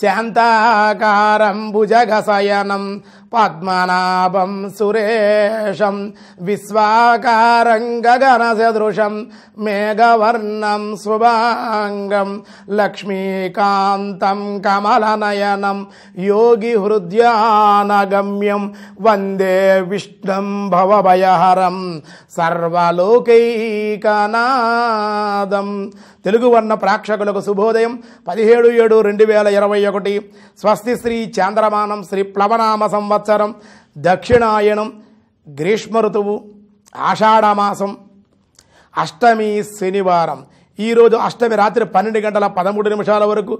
शान्ताकारम् भुजघसयनम् पद्मनाभम् सुरेशम् विश्वाकारं गगनसदृशम् मेघवर्णम् सुभाङ्गं लक्ष्मीकान्तम् कमलनयनं योगी वन्दे विष्णम् भवभयहरं सर्वलोकैकनादम् తెలుగు వర్ణ ప్రేక్షకులకు శుభోదయం పదిహేడు ఏడు రెండు వేల ఇరవై ఒకటి స్వస్తి శ్రీ చాంద్రమానం శ్రీ ప్లవనామ సంవత్సరం దక్షిణాయనం గ్రీష్మ ఋతువు ఆషాఢమాసం అష్టమి శనివారం ఈరోజు అష్టమి రాత్రి పన్నెండు గంటల పదమూడు నిమిషాల వరకు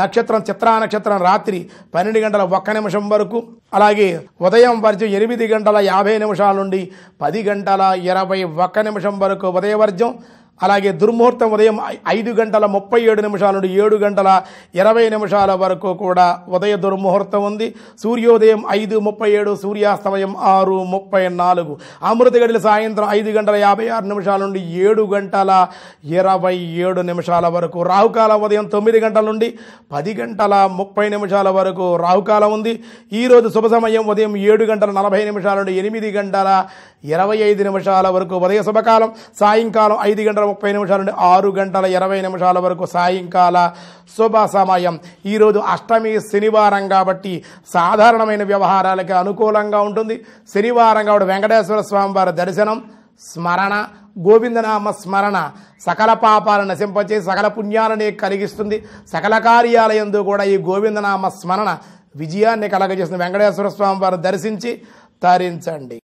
నక్షత్రం చిత్రా నక్షత్రం రాత్రి పన్నెండు గంటల ఒక్క నిమిషం వరకు అలాగే ఉదయం వర్జం ఎనిమిది గంటల యాభై నిమిషాల నుండి పది గంటల ఇరవై ఒక్క నిమిషం వరకు ఉదయవర్జం అలాగే దుర్ముహూర్తం ఉదయం ఐదు గంటల ముప్పై ఏడు నిమిషాల నుండి ఏడు గంటల ఇరవై నిమిషాల వరకు కూడా ఉదయ దుర్ముహూర్తం ఉంది సూర్యోదయం ఐదు ముప్పై ఏడు సూర్యాస్తమయం ఆరు ముప్పై నాలుగు అమృత గడిల సాయంత్రం ఐదు గంటల యాభై ఆరు నిమిషాల నుండి ఏడు గంటల ఇరవై ఏడు నిమిషాల వరకు రాహుకాలం ఉదయం తొమ్మిది గంటల నుండి పది గంటల ముప్పై నిమిషాల వరకు రాహుకాలం ఉంది ఈరోజు శుభ సమయం ఉదయం ఏడు గంటల నలభై నిమిషాల నుండి ఎనిమిది గంటల ఇరవై ఐదు నిమిషాల వరకు ఉదయ శుభకాలం సాయంకాలం ఐదు గంటల గంటల ముప్పై నిమిషాల నుండి ఆరు గంటల ఇరవై నిమిషాల వరకు సాయంకాల శుభ సమయం ఈరోజు అష్టమి శనివారం కాబట్టి సాధారణమైన వ్యవహారాలకి అనుకూలంగా ఉంటుంది శనివారం కాబట్టి వెంకటేశ్వర స్వామి వారి దర్శనం స్మరణ గోవిందనామ స్మరణ సకల పాపాలను నశింపచే సకల పుణ్యాలని కలిగిస్తుంది సకల కార్యాలయందు కూడా ఈ గోవిందనామ స్మరణ విజయాన్ని కలగజేసిన వెంకటేశ్వర స్వామి వారు దర్శించి తరించండి